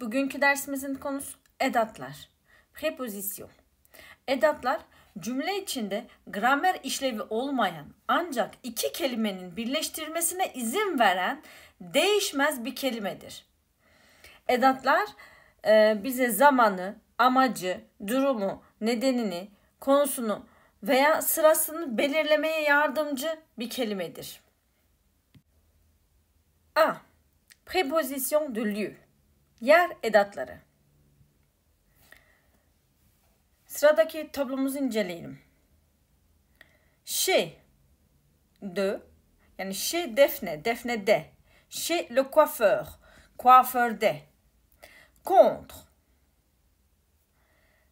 Bugünkü dersimizin konusu edatlar. Prepozisyon. Edatlar cümle içinde gramer işlevi olmayan ancak iki kelimenin birleştirmesine izin veren değişmez bir kelimedir. Edatlar e, bize zamanı, amacı, durumu, nedenini, konusunu veya sırasını belirlemeye yardımcı bir kelimedir. A. Préposition de lieu. Yer edatları. Sıradaki tablomuzu inceleyelim. Şey de yani şey defne, defne de. Şey le coiffeur, coiffeur de. Contre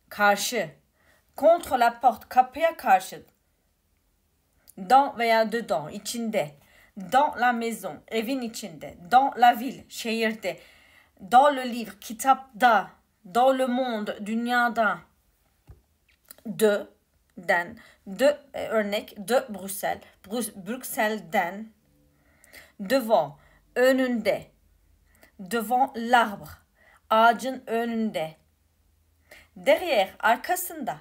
karşı. Contre la porte, kapıya karşı. Dans veya dedans, içinde. Dans la maison, evin içinde. Dans la ville, şehirde dans le livre, kitapta, dans le monde, dünyada, de, den, de e, örnek, de Brüssel, Brus, Brüksel'den, devant, önünde, devant l'arbre, ağacın önünde, derrière, arkasında,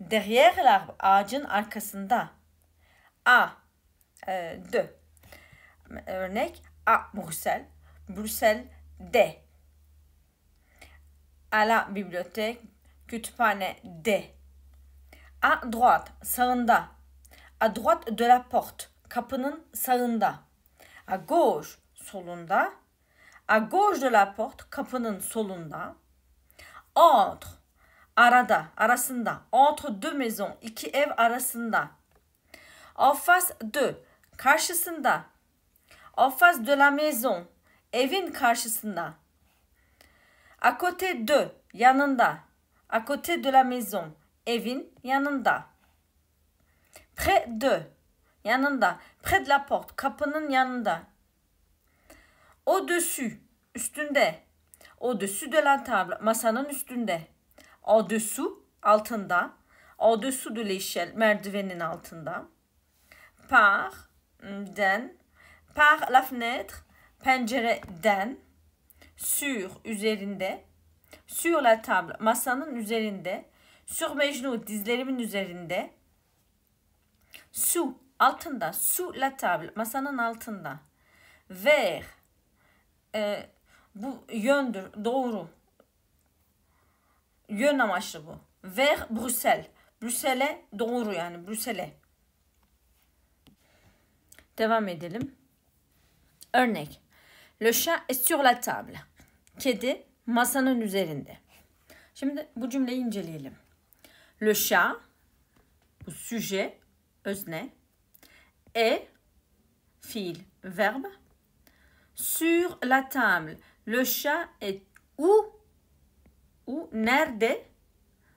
derrière l'arbre, ağacın arkasında, a, e, de, örnek, a, Brüssel, Brüssel'de, à la bibliothèque, kütüphane de. À droite, sağında. À droite de la porte, kapının sağında. À gauche, solunda. À gauche de la porte, kapının solunda. Entre, arada, arasında. Entre deux maisons, iki ev arasında. En face de, karşısında. En face de la maison, evin karşısında. À côté de, yanında. À côté de la maison, evin yanında. Près de, yanında. Près de la porte, kapının yanında. Au-dessus, üstünde. Au-dessus de la table, masanın üstünde. Au-dessous, altında. Au-dessous de l'échelle, merdivenin altında. Par, hmm, den. Par la fenêtre, pencereden sur üzerinde sur la table masanın üzerinde sur mecnu dizlerimin üzerinde su altında su la table masanın altında ver e, bu yöndür doğru yön amaçlı bu ver Brüsel, Brüsel'e doğru yani Brüsel'e devam edelim örnek Le chat est sur la table. Kedi masanın üzerinde. Şimdi bu cümleyi inceleyelim. Le chat, bu sujet, özne, est, fiil, verbe, sur la table. Le chat est où ou nerede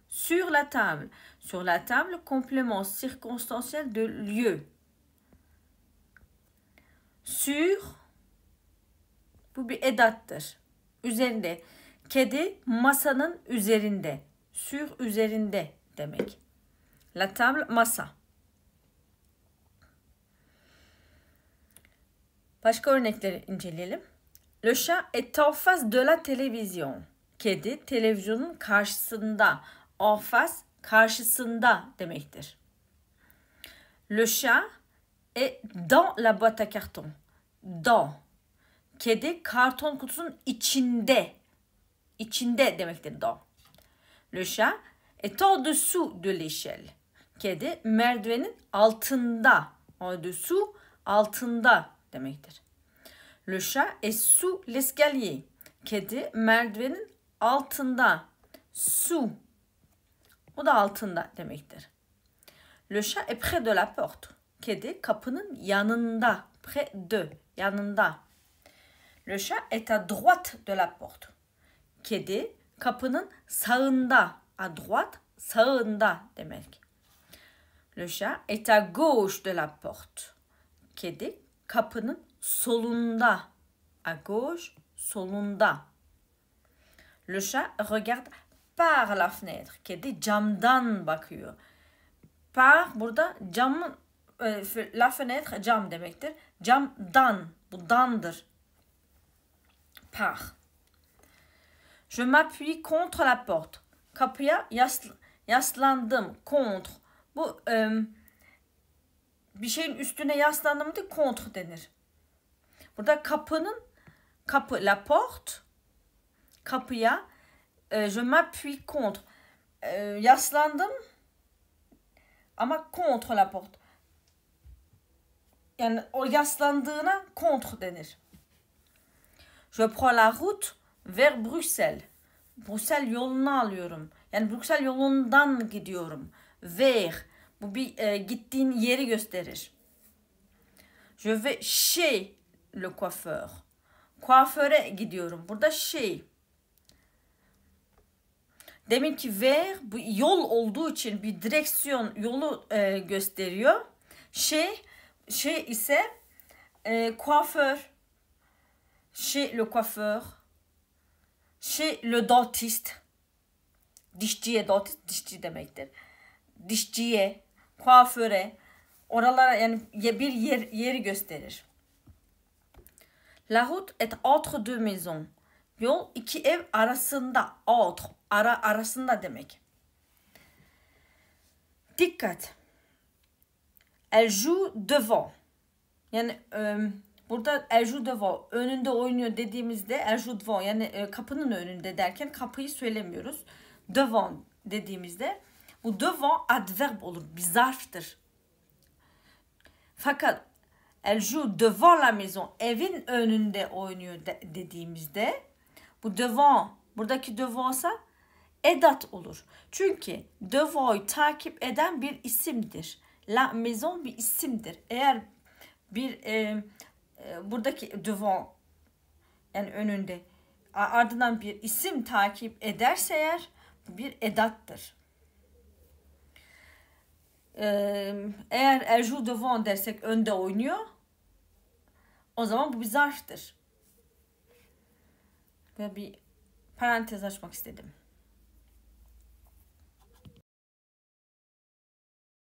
sur la table. Sur la table, complément circonstanciel de lieu. Sur Bu bir edattır. Üzerinde. Kedi masanın üzerinde. Sur üzerinde demek. La table masa. Başka örnekleri inceleyelim. Le chat est en face de la télévision. Kedi televizyonun karşısında. En face karşısında demektir. Le chat est dans la boîte à carton. Dans Kedi karton kutusunun içinde. İçinde demektir Do. Le chat est en dessous de l'échelle. Kedi merdivenin altında. En dessous altında demektir. Le chat est sous l'escalier. Kedi merdivenin altında. su. Bu da altında demektir. Le chat est près de la porte. Kedi kapının yanında. Près de. Yanında. Le chat est à droite de la porte. Kedi kapının sağında. À droite sağında demek. Le chat est à gauche de la porte. Kedi kapının solunda. À gauche solunda. Le chat regarde par la fenêtre. Kedi camdan bakıyor. Par burada camın e, la fenêtre cam demektir. Camdan bu dandır. part. Je m'appuie contre la porte. Kapıya yas, yaslandım. Contre. Bu e, bir şeyin üstüne yaslandım diye contre denir. Burada kapının kapı la porte kapıya e, je m'appuie contre. E, yaslandım ama contre la porte. Yani o yaslandığına contre denir. Je prends la route vers Bruxelles. Bruxelles yolunu alıyorum. Yani Bruxelles yolundan gidiyorum. Ver. Bu bir e, gittiğin yeri gösterir. Je vais chez le coiffeur. Kuaföre gidiyorum. Burada şey. Demin ki ver bu yol olduğu için bir direksiyon yolu e, gösteriyor. Şey şey ise e, kuaför chez le coiffeur, chez le dentiste, dişçiye, dentist dişçi demektir. Dişçiye, kuaföre, oralara yani bir yer, yeri gösterir. La route est entre deux maisons. Yol iki ev arasında. Entre, ara, arasında demek. Dikkat. Elle joue devant. Yani e, Burada devant önünde oynuyor dediğimizde devant yani e, kapının önünde derken kapıyı söylemiyoruz. devant dediğimizde bu devant adverb olur bir zarftır. Fakat elle joue devant la maison evin önünde oynuyor de, dediğimizde bu devant buradaki devonsa edat olur. Çünkü devoyu takip eden bir isimdir. La maison bir isimdir. Eğer bir e, ee, buradaki devant yani önünde ardından bir isim takip ederse eğer bir edattır. Ee, eğer erju devant dersek önde oynuyor o zaman bu bir zarftır. Ve bir parantez açmak istedim.